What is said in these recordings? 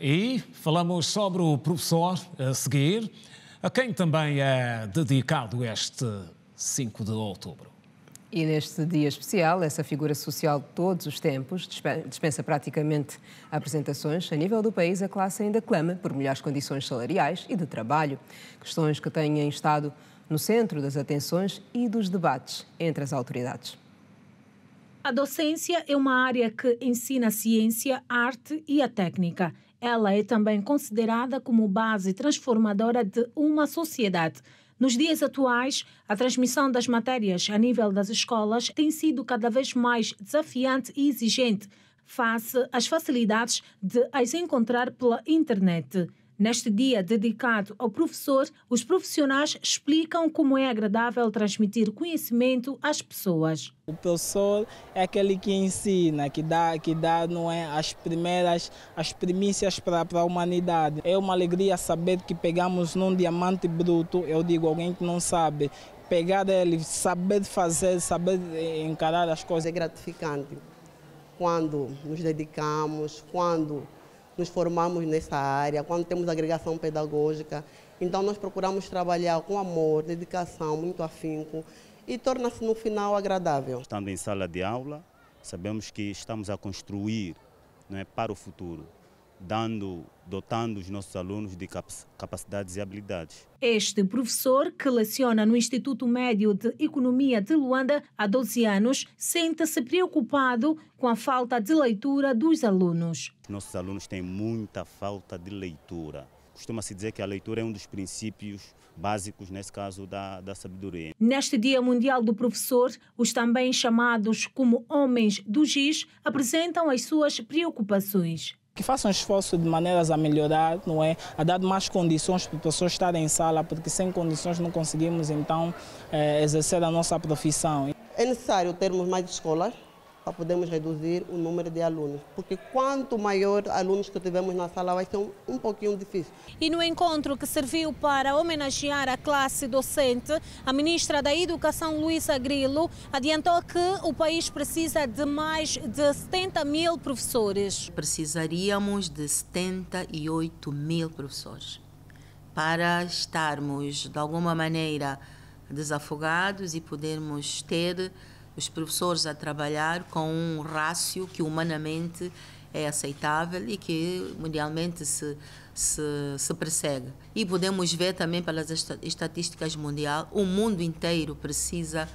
E falamos sobre o professor a seguir, a quem também é dedicado este 5 de outubro. E neste dia especial, essa figura social de todos os tempos dispensa praticamente apresentações. A nível do país, a classe ainda clama por melhores condições salariais e de trabalho, questões que têm estado no centro das atenções e dos debates entre as autoridades. A docência é uma área que ensina a ciência, a arte e a técnica. Ela é também considerada como base transformadora de uma sociedade. Nos dias atuais, a transmissão das matérias a nível das escolas tem sido cada vez mais desafiante e exigente, face às facilidades de as encontrar pela internet. Neste dia dedicado ao professor, os profissionais explicam como é agradável transmitir conhecimento às pessoas. O professor é aquele que ensina, que dá, que dá não é, as primeiras, as primícias para, para a humanidade. É uma alegria saber que pegamos num diamante bruto, eu digo, alguém que não sabe, pegar ele, saber fazer, saber eh, encarar as coisas. É gratificante quando nos dedicamos, quando nos formamos nessa área, quando temos agregação pedagógica. Então, nós procuramos trabalhar com amor, dedicação, muito afinco e torna-se no final agradável. Estando em sala de aula, sabemos que estamos a construir não é, para o futuro dando, dotando os nossos alunos de capacidades e habilidades. Este professor, que leciona no Instituto Médio de Economia de Luanda há 12 anos, sente-se preocupado com a falta de leitura dos alunos. Nossos alunos têm muita falta de leitura. Costuma-se dizer que a leitura é um dos princípios básicos, nesse caso, da, da sabedoria. Neste Dia Mundial do Professor, os também chamados como Homens do GIS apresentam as suas preocupações que façam esforço de maneiras a melhorar, não é? A dar mais condições para as pessoas estarem em sala, porque sem condições não conseguimos então é, exercer a nossa profissão. É necessário termos mais escolas para podermos reduzir o número de alunos, porque quanto maior alunos que tivermos na sala vai ser um, um pouquinho difícil. E no encontro que serviu para homenagear a classe docente, a ministra da Educação, Luísa Grilo, adiantou que o país precisa de mais de 70 mil professores. Precisaríamos de 78 mil professores para estarmos, de alguma maneira, desafogados e podermos ter os professores a trabalhar com um rácio que humanamente é aceitável e que mundialmente se, se, se persegue. E podemos ver também pelas estatísticas mundial, o mundo inteiro precisa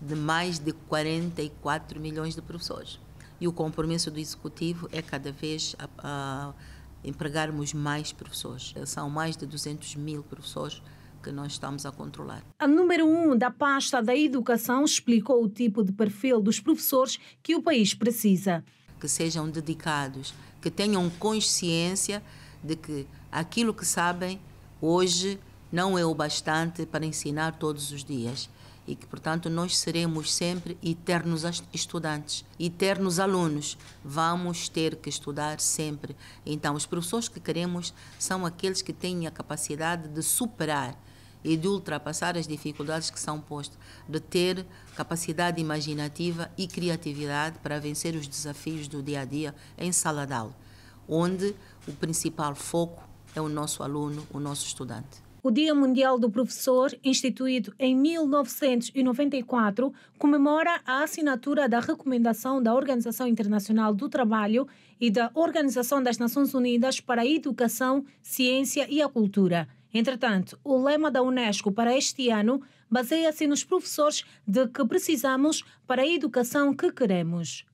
de mais de 44 milhões de professores. E o compromisso do Executivo é cada vez a, a empregarmos mais professores. São mais de 200 mil professores que nós estamos a controlar. A número um da pasta da educação explicou o tipo de perfil dos professores que o país precisa. Que sejam dedicados, que tenham consciência de que aquilo que sabem hoje não é o bastante para ensinar todos os dias e que, portanto, nós seremos sempre eternos estudantes, eternos alunos. Vamos ter que estudar sempre. Então, os professores que queremos são aqueles que têm a capacidade de superar e de ultrapassar as dificuldades que são postas, de ter capacidade imaginativa e criatividade para vencer os desafios do dia a dia em sala de aula, onde o principal foco é o nosso aluno, o nosso estudante. O Dia Mundial do Professor, instituído em 1994, comemora a assinatura da recomendação da Organização Internacional do Trabalho e da Organização das Nações Unidas para a Educação, Ciência e a Cultura. Entretanto, o lema da Unesco para este ano baseia-se nos professores de que precisamos para a educação que queremos.